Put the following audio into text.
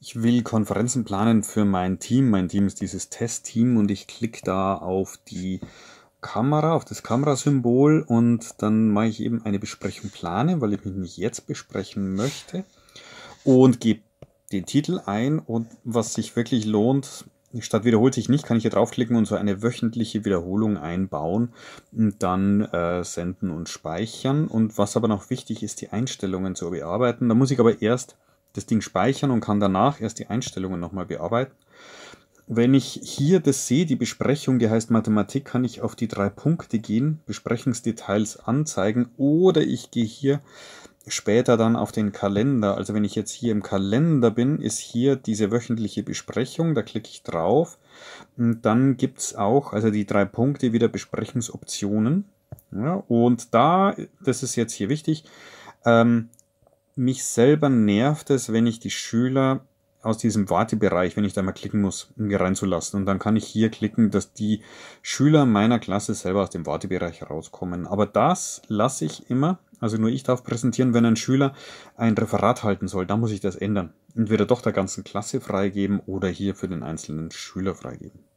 Ich will Konferenzen planen für mein Team. Mein Team ist dieses Testteam und ich klicke da auf die Kamera, auf das Kamerasymbol und dann mache ich eben eine Besprechung plane, weil ich mich nicht jetzt besprechen möchte und gebe den Titel ein und was sich wirklich lohnt, statt wiederholt sich nicht, kann ich hier draufklicken und so eine wöchentliche Wiederholung einbauen und dann äh, senden und speichern. Und was aber noch wichtig ist, die Einstellungen zu bearbeiten. Da muss ich aber erst das Ding speichern und kann danach erst die Einstellungen nochmal bearbeiten. Wenn ich hier das sehe, die Besprechung, die heißt Mathematik, kann ich auf die drei Punkte gehen, Besprechungsdetails anzeigen oder ich gehe hier später dann auf den Kalender. Also wenn ich jetzt hier im Kalender bin, ist hier diese wöchentliche Besprechung, da klicke ich drauf. Und dann gibt es auch, also die drei Punkte, wieder Besprechungsoptionen. Ja, und da, das ist jetzt hier wichtig, ähm, mich selber nervt es, wenn ich die Schüler aus diesem Wartebereich, wenn ich da mal klicken muss, um die reinzulassen. Und dann kann ich hier klicken, dass die Schüler meiner Klasse selber aus dem Wartebereich rauskommen. Aber das lasse ich immer. Also nur ich darf präsentieren, wenn ein Schüler ein Referat halten soll. Da muss ich das ändern. Entweder doch der ganzen Klasse freigeben oder hier für den einzelnen Schüler freigeben.